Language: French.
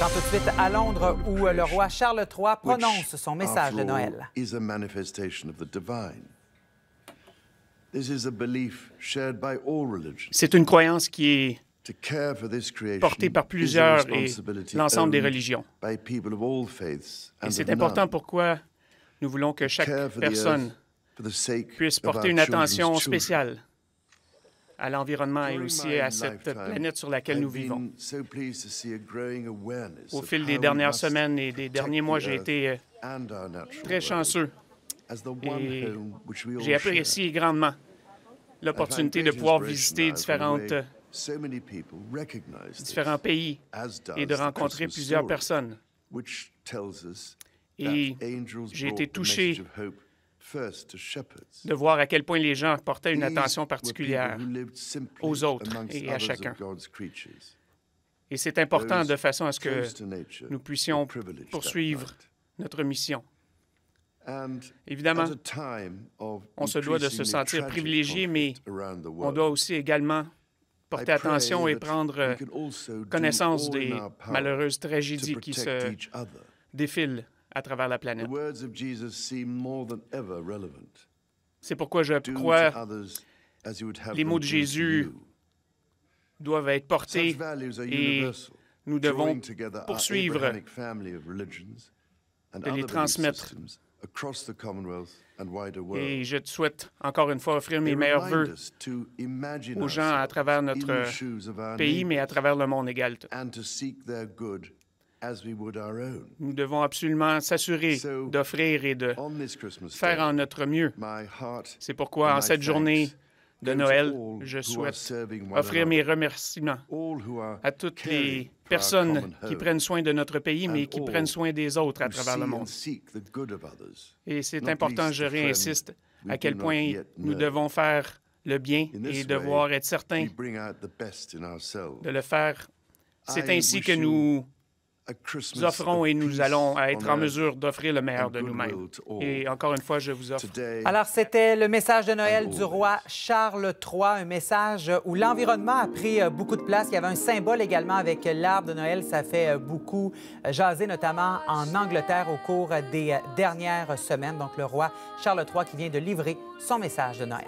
s'en tout de suite à Londres où le roi Charles III prononce son message de Noël. C'est une croyance qui est portée par plusieurs et l'ensemble des religions. Et c'est important pourquoi nous voulons que chaque personne puisse porter une attention spéciale à l'environnement et aussi à cette planète sur laquelle nous vivons. Au fil des dernières semaines et des derniers mois, j'ai été euh, très chanceux et j'ai apprécié grandement l'opportunité de pouvoir visiter différentes, différents pays et de rencontrer plusieurs personnes. Et j'ai été touché de voir à quel point les gens portaient une attention particulière aux autres et à chacun. Et c'est important de façon à ce que nous puissions poursuivre notre mission. Évidemment, on se doit de se sentir privilégié, mais on doit aussi également porter attention et prendre connaissance des malheureuses tragédies qui se défilent à travers la planète. C'est pourquoi je crois les mots de Jésus doivent être portés et nous devons poursuivre de les transmettre. Et je te souhaite encore une fois offrir mes meilleurs voeux aux gens à travers notre pays, mais à travers le monde également nous devons absolument s'assurer d'offrir et de faire en notre mieux. C'est pourquoi en cette journée de Noël, je souhaite offrir mes remerciements à toutes les personnes qui prennent soin de notre pays, mais qui prennent soin des autres à travers le monde. Et c'est important, je réinsiste, à quel point nous devons faire le bien et devoir être certains de le faire. C'est ainsi que nous nous offrons et nous allons être en mesure d'offrir le meilleur de nous-mêmes. Et encore une fois, je vous offre. Alors, c'était le message de Noël du roi Charles III, un message où l'environnement a pris euh, beaucoup de place. Il y avait un symbole également avec l'arbre de Noël. Ça fait euh, beaucoup euh, jaser, notamment en Angleterre au cours des dernières semaines. Donc, le roi Charles III qui vient de livrer son message de Noël.